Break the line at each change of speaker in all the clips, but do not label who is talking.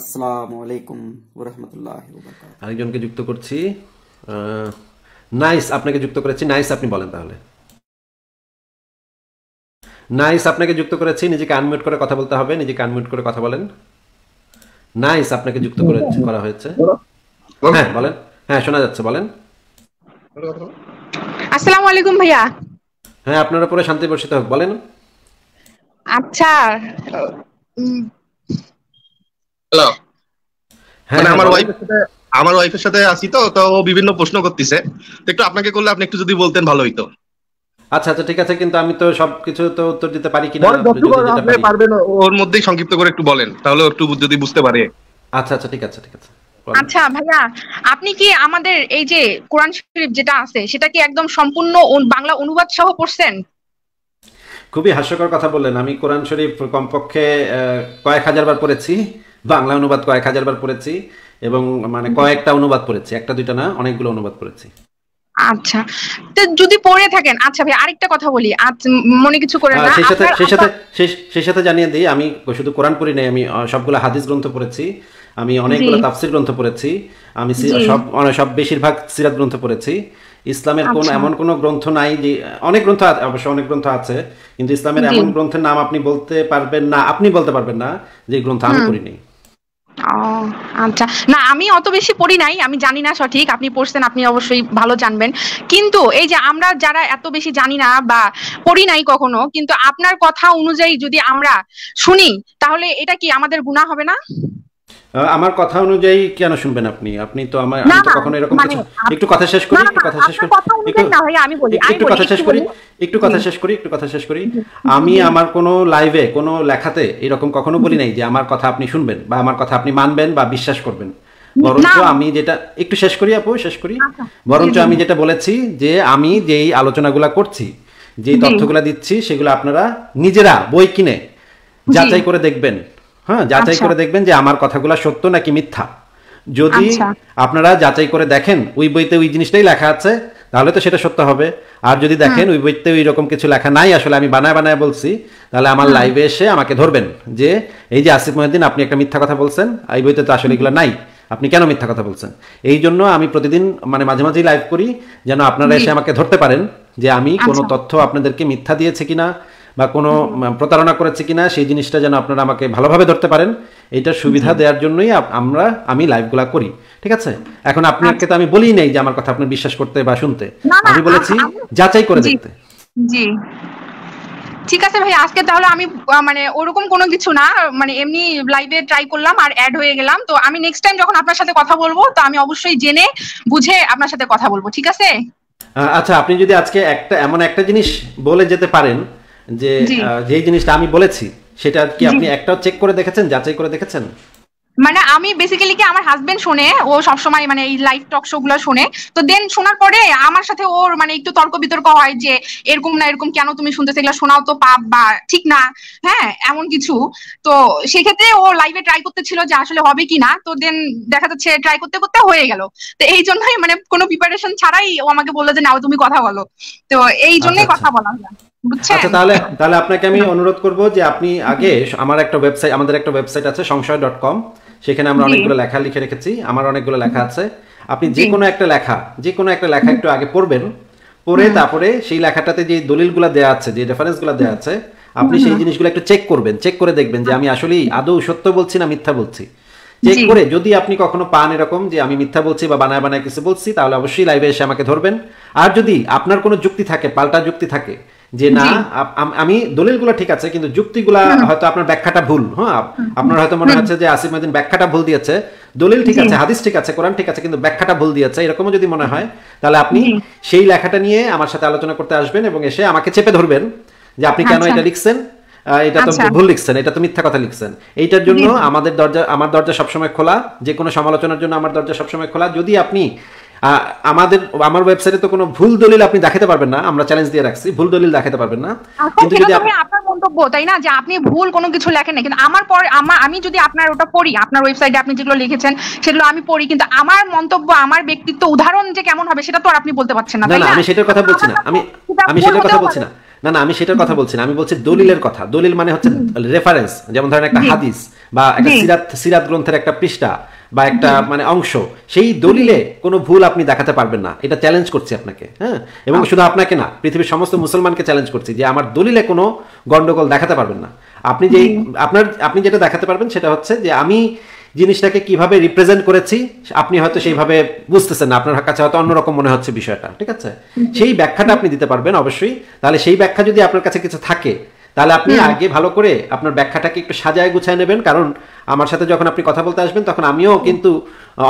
আসসালামু আলাইকুম আরেকজনকে যুক্ত করছি নাইস আপনাকে যুক্ত করেছি নাইস আপনি বলেন তাহলে নাইস আপনাকে যুক্ত করেছি নিজেকে আনমিউট করে কথা বলতে হবে নিজেকে আনমিউট করে কথা বলেন নাইস আপনাকে যুক্ত করে করা হয়েছে হ্যাঁ বলেন হ্যাঁ শোনা যাচ্ছে বলেন
আসসালামু আলাইকুম ভাইয়া
হ্যাঁ আপনার উপরে শান্তি বর্ষিত হোক বলেন আচ্ছা হ্যালো মানে আমার ওয়াইফের আমার ওয়াইফের সাথে আছি তো তো বিভিন্ন প্রশ্ন করতেছে একটু আপনাকে করলে আপনি একটু যদি বলতেন ভালো হইতো আচ্ছা আচ্ছা ঠিক আছে কিন্তু আমি তো সবকিছু তো উত্তর দিতে পারি কিনা আপনি পারবেন ওর মধ্যেই সংক্ষিপ্ত করে একটু বলেন তাহলে একটু যদি বুঝতে পারে আচ্ছা আচ্ছা ঠিক আছে ঠিক আছে আচ্ছা
ভাইয়া আপনি কি আমাদের এই যে কোরআন শরীফ যেটা আছে সেটা কি একদম সম্পূর্ণ বাংলা অনুবাদ সহ পড়ছেন
খুবই হাস্যকর কথা বললেন আমি কোরআন শরীফ কমপক্ষে কয়েক হাজার বার পড়েছি বাংলা অনুবাদ কয়েক হাজারবার পড়েছি এবং মানে কয়েকটা অনুবাদ পড়েছি একটা দুইটা না অনেকগুলো অনুবাদ পড়েছি
আচ্ছা তো যদি পড়ে থাকেন আচ্ছা ভাই আরেকটা কথা বলি আজ মনে কিছু করে না সেই সাথে সেই আচ্ছা সাথে
সেই সাথে জানিয়ে দিই আমি শুধু কোরআন পড়ি নাই আমি সবগুলো হাদিস গ্রন্থ পড়েছি আমি অনেকগুলো তাফসীর গ্রন্থ পড়েছি আমি সব মানে সব বেশিরভাগ সিরাত গ্রন্থ পড়েছি ইসলামের কোন আচ্ছা। এমন কোন গ্রন্থ নাই যে অনেক গ্রন্থ অবশ্য অনেক গ্রন্থ আছে কিন্তু ইসলামের এমন গ্রন্থের নাম আপনি বলতে পারবেন না আপনি বলতে পারবেন না যে গ্রন্থ আমি পড়িনি
আচ্ছা না আমি অত বেশি পড়ি নাই আমি জানি না সঠিক আপনি পড়ছেন আপনি অবশ্যই ভালো জানবেন কিন্তু এই যে আমরা যারা এত বেশি জানি না বা পড়ি নাই কখনো কিন্তু আপনার কথা অনুযায়ী যদি আমরা শুনি তাহলে এটা কি আমাদের গুণা হবে না
আমার কথা অনুযায়ী কেন শুনবেন আপনি আপনি তো আমার কখনো এরকম মানে কিছু একটু কথা শেষ করি একটু কথা শেষ করি একটু কথা শেষ করি একটু কথা শেষ করি একটু কথা শেষ করি আমি আমার কোনো লাইভে কোনো লেখাতে এরকম কখনো বলি নাই যে আমার কথা আপনি শুনবেন বা আমার কথা আপনি মানবেন বা বিশ্বাস করবেন বরঞ্চ আমি যেটা একটু শেষ করি আপু শেষ করি আচ্ছা। বরঞ্চ আমি যেটা বলেছি যে আমি যেই আলোচনাগুলা করছি যে তথ্যগুলা দিচ্ছি সেগুলো আপনারা নিজেরা বই কিনে যাচাই করে দেখবেন হ্যাঁ যাচাই আচ্ছা। করে দেখবেন যে আমার কথাগুলো সত্য নাকি মিথ্যা যদি আচ্ছা। আপনারা যাচাই করে দেখেন ওই বইতে ওই জিনিসটাই লেখা আছে তাহলে তো সেটা সত্য হবে আর যদি দেখেন ওই বইতে ওই রকম কিছু লেখা নাই আসলে আমি বানায় বানায় বলছি তাহলে আমার লাইভে এসে আমাকে ধরবেন যে এই যে আসিফ মহিদ্দিন আপনি একটা মিথ্যা কথা বলছেন এই বইতে তো আসলে এগুলো নাই আপনি কেন মিথ্যা কথা বলছেন এই জন্য আমি প্রতিদিন মানে মাঝে মাঝেই লাইভ করি যেন আপনারা এসে আমাকে ধরতে পারেন যে আমি কোনো আচ্ছা। তথ্য আপনাদেরকে মিথ্যা দিয়েছে কিনা বা কোনো প্রতারণা করেছে কিনা সেই জিনিসটা যেন আপনারা আমাকে ভালোভাবে ধরতে পারেন এটা সুবিধা দেওয়ার জন্যই আমরা আমি লাইভগুলো করি ঠিক আছে এখন আপনাকে আচ্ছা। তো আমি বলি নাই যে আমার কথা আপনি বিশ্বাস করতে বা শুনতে আমি বলেছি যাচাই করে দেখতে
জি ঠিক আছে ভাই আজকে তাহলে আমি মানে ওরকম কোনো কিছু না মানে এমনি লাইভে ট্রাই করলাম আর অ্যাড হয়ে গেলাম তো আমি নেক্সট টাইম যখন আপনার সাথে কথা বলবো তো আমি অবশ্যই জেনে বুঝে আপনার সাথে কথা বলবো ঠিক আছে
আচ্ছা আপনি যদি আজকে একটা এমন একটা জিনিস বলে যেতে পারেন যে যেই জিনিসটা আমি বলেছি সেটা কি আপনি একটাও চেক করে দেখেছেন যাচাই করে দেখেছেন
মানে আমি বেসিক্যালি কি আমার হাজবেন্ড শুনে ও সব সময় মানে এই লাইভ টক শো গুলো শুনে তো দেন শোনার পরে আমার সাথে ওর মানে একটু তর্ক বিতর্ক হয় যে এরকম না এরকম কেন তুমি শুনতে এগুলো শোনাও তো পাপ বা ঠিক না হ্যাঁ এমন কিছু তো সেক্ষেত্রে ও লাইভে ট্রাই করতে ছিল যে আসলে হবে কি না তো দেন দেখা যাচ্ছে ট্রাই করতে করতে হয়ে গেল তো এই জন্যই মানে কোনো প্রিপারেশন ছাড়াই ও আমাকে বললো যে নাও তুমি কথা বলো তো এই জন্যই আচ্ছা, আচ্ছা। কথা বলা হলো
আচ্ছা তাহলে তাহলে আপনাকে আমি অনুরোধ করব যে আপনি আগে আমার একটা ওয়েবসাইট আমাদের একটা ওয়েবসাইট আছে সংশয় ডট কম সেখানে আমরা অনেকগুলো লেখা লিখে রেখেছি আমার অনেকগুলো লেখা আছে আপনি যে কোনো একটা লেখা যে কোনো একটা লেখা একটু আগে পড়বেন পড়ে তারপরে সেই লেখাটাতে যে দলিলগুলো আছে যে রেফারেন্সগুলো আছে আপনি সেই জিনিসগুলো একটু চেক করবেন চেক করে দেখবেন যে আমি আসলেই আদৌ সত্য বলছি না মিথ্যা বলছি চেক করে যদি আপনি কখনো পান এরকম যে আমি মিথ্যা বলছি বা বানায় বানায় কিছু বলছি তাহলে অবশ্যই লাইভে এসে আমাকে ধরবেন আর যদি আপনার কোনো যুক্তি থাকে পাল্টা যুক্তি থাকে যে না আমি দলিলগুলো ঠিক আছে কিন্তু যুক্তিগুলা হয়তো আপনার ব্যাখ্যাটা ভুল হ্যাঁ আপনার হয়তো মনে হচ্ছে যে আসিফ মদিন ব্যাখ্যাটা ভুল দিয়েছে দলিল ঠিক আছে হাদিস ঠিক আছে কোরআন ঠিক আছে কিন্তু ব্যাখ্যাটা ভুল দিয়েছে এরকমও যদি মনে হয় তাহলে আপনি সেই লেখাটা নিয়ে আমার সাথে আলোচনা করতে আসবেন এবং এসে আমাকে চেপে ধরবেন যে আপনি কেন আচ্ছা। এটা লিখছেন এটা তো আচ্ছা। ভুল লিখছেন এটা তো মিথ্যা কথা লিখছেন এইটার জন্য আমাদের দরজা আমার দরজা সবসময় খোলা যে কোনো সমালোচনার জন্য আমার দরজা সবসময় খোলা যদি আপনি আমাদের আমার ওয়েবসাইটে তো কোনো ভুল দলিল আপনি দেখাতে পারবেন না আমরা চ্যালেঞ্জ দিয়ে রাখছি ভুল দলিল দেখাতে পারবেন না আচ্ছা,
কিন্তু যদি আপনি আপনার মন্তব্য তাই না যে আপনি ভুল কোনো কিছু লেখেন না কিন্তু আমার পর আমার আমি যদি আপনার ওটা পড়ি আপনার ওয়েবসাইটে আপনি যেগুলো লিখেছেন সেগুলো আমি পড়ি কিন্তু আমার মন্তব্য আমার ব্যক্তিত্ব উদাহরণ যে কেমন হবে সেটা তো আর আপনি বলতে পারছেন না না আমি
সেটার কথা বলছি না আমি আমি সেটার কথা বলছি না না না আমি সেটার কথা বলছি না আমি বলছি দলিলের কথা দলিল মানে হচ্ছে রেফারেন্স যেমন ধরেন একটা হাদিস বা একটা সিরাত সিরাত গ্রন্থের একটা পৃষ্ঠা বা একটা মানে অংশ সেই দলিলে কোনো ভুল আপনি দেখাতে পারবেন না এটা চ্যালেঞ্জ করছি আপনাকে হ্যাঁ এবং আচ্ছা। শুধু আপনাকে না পৃথিবীর সমস্ত মুসলমানকে চ্যালেঞ্জ করছি যে আমার দলিলে কোনো গন্ডগোল দেখাতে পারবেন না আপনি যেই আপনার আপনি যেটা দেখাতে পারবেন সেটা হচ্ছে যে আমি জিনিসটাকে কিভাবে রিপ্রেজেন্ট করেছি আপনি হয়তো সেইভাবে বুঝতেছেন না আপনার কাছে হয়তো অন্যরকম মনে হচ্ছে বিষয়টা ঠিক আছে সেই ব্যাখ্যাটা আপনি দিতে পারবেন অবশ্যই তাহলে সেই ব্যাখ্যা যদি আপনার কাছে কিছু থাকে তাহলে আপনি আগে ভালো করে আপনার ব্যাখ্যাটাকে একটু সাজায় গুছায় নেবেন কারণ আমার সাথে যখন আপনি কথা বলতে আসবেন তখন আমিও কিন্তু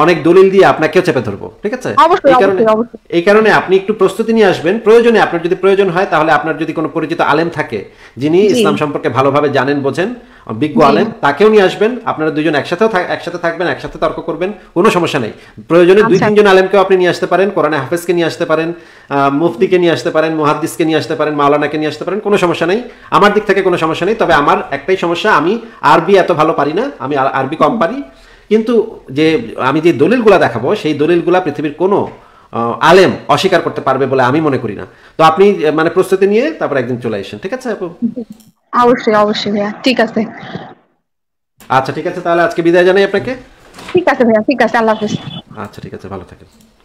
অনেক দলিল দিয়ে আপনাকেও চেপে ধরবো ঠিক আছে এই কারণে এই কারণে আপনি একটু প্রস্তুতি নিয়ে আসবেন প্রয়োজনে আপনার যদি প্রয়োজন হয় তাহলে আপনার যদি কোনো পরিচিত আলেম থাকে যিনি ইসলাম সম্পর্কে ভালোভাবে জানেন বোঝেন বিজ্ঞ আলেম তাকেও নিয়ে আসবেন আপনারা দুজন একসাথেও একসাথে থাকবেন একসাথে তর্ক করবেন কোনো সমস্যা নেই প্রয়োজনে আচ্ছা। দুই তিনজন আলেমকেও আপনি নিয়ে আসতে পারেন কোরআনে হাফেজকে নিয়ে আসতে পারেন মুফতিকে নিয়ে আসতে পারেন মুহাদ্দিসকে নিয়ে আসতে পারেন মাওলানাকে নিয়ে আসতে পারেন কোনো সমস্যা নেই আমার দিক থেকে কোনো সমস্যা নেই তবে আমার একটাই সমস্যা আমি আরবি এত ভালো পারি না আমি আরবি কম পারি কিন্তু যে আমি যে দলিলগুলা দেখাবো সেই দলিলগুলা পৃথিবীর কোনো আলেম অস্বীকার করতে পারবে বলে আমি মনে করি না তো আপনি মানে প্রস্তুতি নিয়ে তারপর একদিন চলে আসেন ঠিক আছে আপু
অবশ্যই অবশ্যই ভাইয়া ঠিক আছে
আচ্ছা ঠিক আছে তাহলে আজকে বিদায় জানাই আপনাকে
ঠিক আছে ভাইয়া ঠিক আছে আল্লাহ হাফেজ
আচ্ছা ঠিক আছে ভালো থাকেন